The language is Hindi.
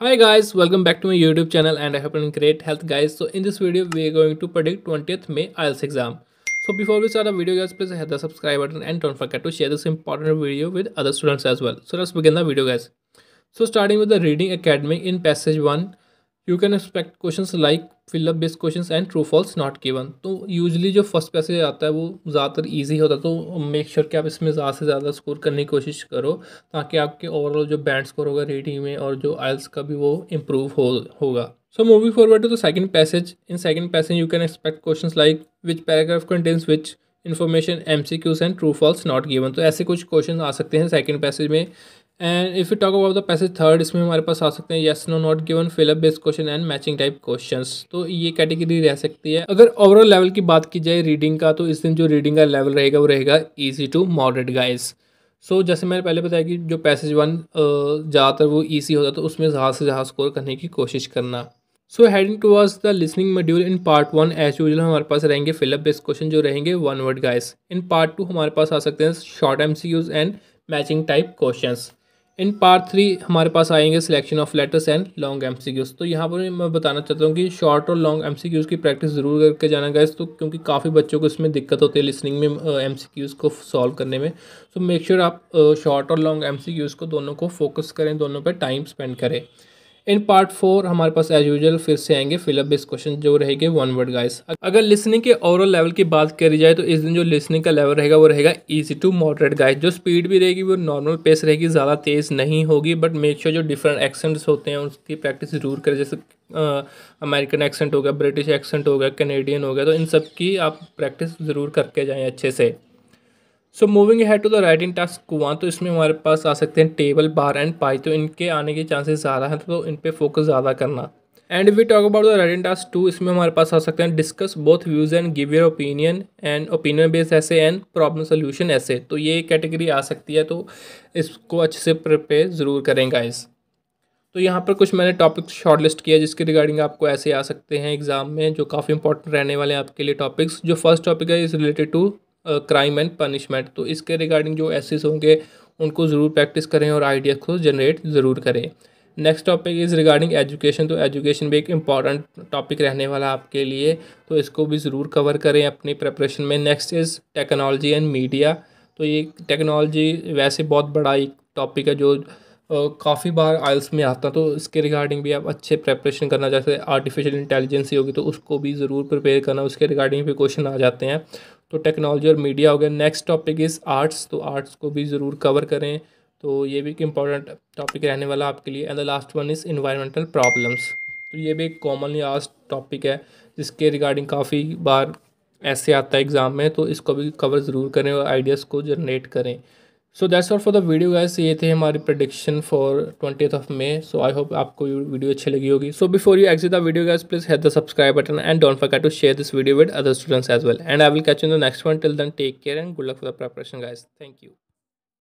Hi guys, welcome back to my YouTube channel and I hope you're in great health guys. So in this video, we are going to predict 20th May IELTS exam. So before we start the video guys, please hit the subscribe button and don't forget to share this important video with other students as well. So let's begin the video guys. So starting with the Reading Academy in passage 1, you can expect questions like fill up based question and true false not given तो यूजली जो फर्स्ट पैसेज आता है वो ज़्यादातर ईजी होता है तो मेक श्योर कि आप इसमें ज़्यादा से ज़्यादा स्कोर करने की कोशिश करो ताकि आपके ओवरऑल जो बैंड स्कोर होगा रेटिंग में और जो आयल्स का भी वो इम्प्रूव हो होगा so moving forward to the second passage in second passage you can expect question like which paragraph contents which information M C Qs and true false not given तो ऐसे कुछ क्वेश्चन आ सकते हैं सेकेंड पैसेज में and if you talk about the passage third इसमें हमारे पास आ सकते हैं yes no not given fill up based question and matching type question तो ये कैटेगरी रह सकती है अगर ओवरऑल लेवल की बात की जाए रीडिंग का तो इस दिन जो रीडिंग का लेवल रहेगा वो रहेगा easy to moderate guys so जैसे मैंने पहले बताया कि जो पैसेज वन ज़्यादातर वो ईजी होता तो उसमें ज़्यादा से ज़्यादा स्कोर करने की कोशिश करना so towards the listening module in part one as usual हमारे पास रहेंगे फिलअप बेस्ड क्वेश्चन जो रहेंगे one word guys in part two हमारे पास आ सकते हैं short M C Qs and matching type questions in part three हमारे पास आएंगे selection of letters and long M तो यहाँ पर मैं बताना चाहता हूँ कि शॉर्ट और लॉन्ग एम की प्रैक्टिस ज़रूर करके जाना गया तो क्योंकि काफ़ी बच्चों को इसमें दिक्कत होती है लिसनिंग में एम uh, को सॉल्व करने में सो मेक श्योर आप शॉर्ट और लॉन्ग एम को दोनों को फोकस करें दोनों पर टाइम स्पेंड करें इन पार्ट फोर हमारे पास एज यूजल फिर से आएंगे फिलअप बेस क्वेश्चन जो रहेंगे वन वर्ड गाइस अगर लिसनिंग के ओवरऑल लेवल की बात करी जाए तो इस दिन जो लिसनिंग का लेवल रहेगा वो रहेगा ईजी टू मॉडरेट गाइस जो स्पीड भी रहेगी वो नॉर्मल पेस रहेगी ज़्यादा तेज़ नहीं होगी बट मेक श्योर जो डिफरेंट एक्सेंट्स होते हैं उसकी प्रैक्टिस ज़रूर करें जैसे अमेरिकन एक्सेंट हो गया ब्रिटिश एक्सेंट हो गया कैनेडियन हो गया तो इन सब की आप प्रैक्टिस ज़रूर करके जाएँ अच्छे से so moving ahead to the writing task कुआ तो इसमें हमारे पास आ सकते हैं टेबल बार एंड पाई तो इनके आने के चांसेस ज़्यादा हैं तो इन पर फोकस ज़्यादा करना and we talk about the writing task two इसमें हमारे पास आ सकते हैं discuss both views and give your opinion and opinion based essay and problem solution essay तो ये कैटेगरी आ सकती है तो इसको अच्छे से प्रिपेयर ज़रूर करें इस तो यहाँ पर कुछ मैंने टॉपिक्स शॉर्ट लिस्ट किया जिसके रिगार्डिंग आपको ऐसे आ सकते हैं एग्ज़ाम में जो काफ़ी इंपॉर्टेंट रहने वाले हैं आपके लिए टॉपिक्स जो फर्स्ट टॉपिक है is related to crime and punishment तो इसके रिगार्डिंग जो एसेस होंगे उनको ज़रूर प्रैक्टिस करें और आइडियाज़ को जनरेट ज़रूर करें next topic is regarding education तो एजुकेशन भी एक इम्पॉर्टेंट टॉपिक रहने वाला आपके लिए तो इसको भी ज़रूर कवर करें अपनी प्रपरेशन में next is technology and media तो ये टेक्नोलॉजी वैसे बहुत बड़ा एक टॉपिक है जो काफ़ी बार आइल्स में आता तो इसके रिगार्डिंग भी आप अच्छे प्रेपरेशन करना जैसे आर्टिफिशियल इंटेलिजेंस होगी तो उसको भी ज़रूर प्रिपेयर करना उसके रिगार्डिंग भी क्वेश्चन आ जाते हैं तो टेक्नोलॉजी और मीडिया हो गया नेक्स्ट टॉपिक इज़ आर्ट्स तो आर्ट्स को भी ज़रूर कवर करें तो ये भी एक इम्पॉर्टेंट टॉपिक रहने वाला आपके लिए and the last one is environmental problems तो ये भी एक कॉमनली आज टॉपिक है जिसके रिगार्डिंग काफ़ी बार ऐसे आता है एग्ज़ाम में तो इसको भी कवर ज़रूर करें और आइडियाज़ को जनरेट करें so that's all for the video guys ये थे हमारी prediction for twenty of May so I hope आपको वीडियो अच्छी लगी होगी so before you exit the video guys please hit the subscribe button and don't forget to share this video with other students as well and I will catch in the next one till then take care and good luck for the preparation guys thank you